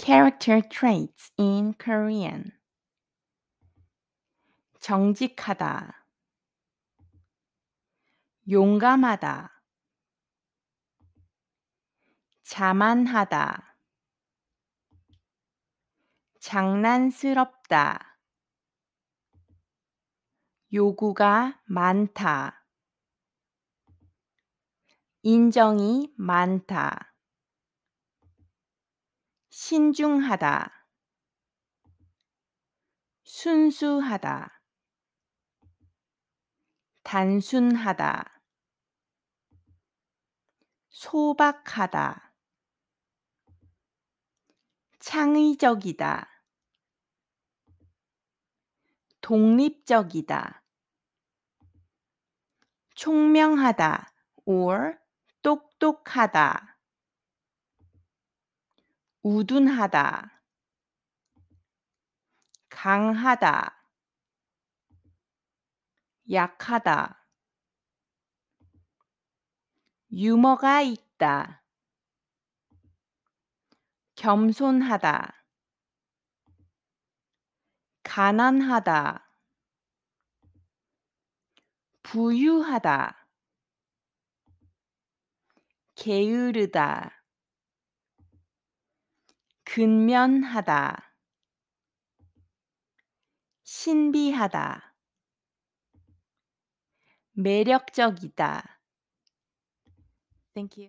character traits in Korean. 정직하다. 용감하다. 자만하다. 장난스럽다. 요구가 많다. 인정이 많다. 신중하다, 순수하다, 단순하다, 소박하다, 창의적이다, 독립적이다, 총명하다, or 똑똑하다. 우둔하다, 강하다, 약하다, 유머가 있다, 겸손하다, 가난하다, 부유하다, 게으르다, 근면하다, 신비하다, 매력적이다. Thank you.